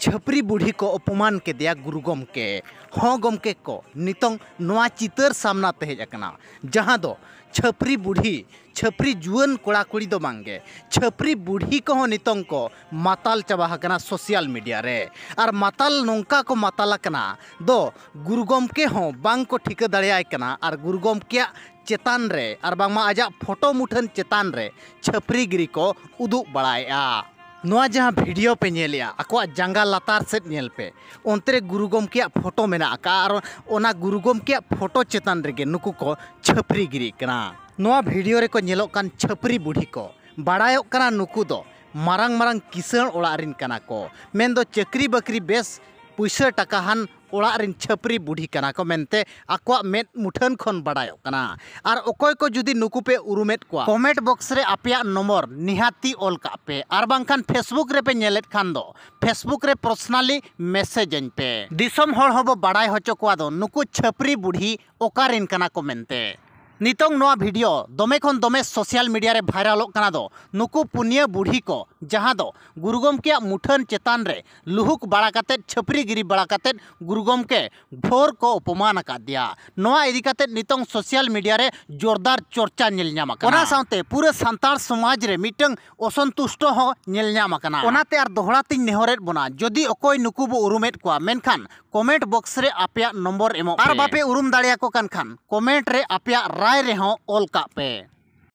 छपरी बुढ़ी को अपमान के दिया गुरु गमके हाँ गमके को नितों नवा चितर सामना तेजना जहाँ दो छपरी बुढ़ी छपरी जुआन कोड़ा कुड़ी दो मांगे छपरी बुढ़ी को नितों को मताल चाबाकना सोशल मीडिया रे और मताल नौका को मातालकना दो गुरु गमके को ठीक दाड़ा और गुरु गमके चेतान रे और बांगमा आज फोटो मुठन चेतान रे छपरी गिरी को उदू बड़ा ᱱᱚᱣᱟ ᱡᱟᱦᱟᱸ ᱵᱷᱤᱰᱤᱭᱳ ᱯᱮ ᱧᱮᱞᱮᱜᱼᱟ ᱟᱠᱚᱣᱟᱜ ᱡᱟᱸᱜᱟ ᱞᱟᱛᱟᱨ ᱥᱮᱫ ᱧᱮᱞ ᱯᱮ ᱚᱱᱛᱮ ᱨᱮ ᱜᱩᱨᱩ ᱜᱚᱢᱠᱮᱭᱟᱜ ᱯᱷᱳᱴᱳ ᱢᱮᱱᱟᱜ ᱟᱠᱟᱫᱼᱟ ᱟᱨ ᱚᱱᱟ ᱜᱩᱨᱩ ᱜᱚᱢᱠᱮᱭᱟᱜ ᱯᱷᱳᱴᱳ ᱪᱮᱛᱟᱱ ᱨᱮᱜᱮ ᱱᱩᱠᱩ ᱠᱚ ᱪᱷᱟᱹᱯᱨᱤ ᱜᱤᱨᱤᱜ ᱠᱟᱱᱟ ᱱᱚᱣᱟ ᱵᱷᱤᱰᱤᱭᱳ ᱨᱮᱠᱚ ᱧᱮᱞᱚᱜ ᱠᱟᱱ ᱪᱷᱟᱹᱯᱨᱤ ᱵᱩᱰᱷᱤ ᱠᱚ ᱵᱟᱲᱟᱭᱚᱜ ᱠᱟᱱᱟ ᱱᱩᱠᱩ ᱫᱚ ᱢᱟᱨᱟᱝ ᱢᱟᱨᱟᱝ ᱠᱤᱥᱟᱹᱬ ᱚᱲᱟᱜ ᱨᱮᱱ ᱠᱟᱱᱟ ᱠᱚ ᱢᱮᱱᱫᱚ ᱪᱟᱹᱠᱨᱤ ᱵᱟᱹᱠᱨᱤ ᱵᱮᱥ ᱯᱩᱭᱥᱟᱹ ᱴᱟᱠᱟ ᱦᱟᱱ ओरें छपरी बुढ़ी कना को मेंते आकवा मेट मुठन खन बाडायो कना आर ओकय को जुदी नुकु पे को कमेंट बॉक्स रे आपिया नंबर पे आर बांखान फेसबुक रे पे नेलेट खान फेसबुक रे पर्सनली मेसेज एन पे दिसम होल होबो बाडाय होचो छपरी बुढ़ी ओकारिन कना को मेंते नितों नोआ दमे दमे सोशल मीडिया रे वायरल पुनिया बुढ़ी को जहाँ दो गुरु गमके मुठन चेतान रे लुहुक बड़ा छपरी गिरी बड़ा कतेद गुरु गमके भोर को अपमान दिया नवा सोशल मीडिया रे जोरदार चर्चा नाम ओना साथे पूरे संताल समाज रे मिटंग असंतुष्ट हो नेल नाम कना ओनाते आर दोहड़ातिन नेहरेत बना जदी अकोय नुकु बो उरुमेत कोआ मेनखान कमेंट बॉक्स रे आपया नंबर एमो बापे उरुम दाड़िया को कनखान कमेंट रे आपया राय रे ऑल का पे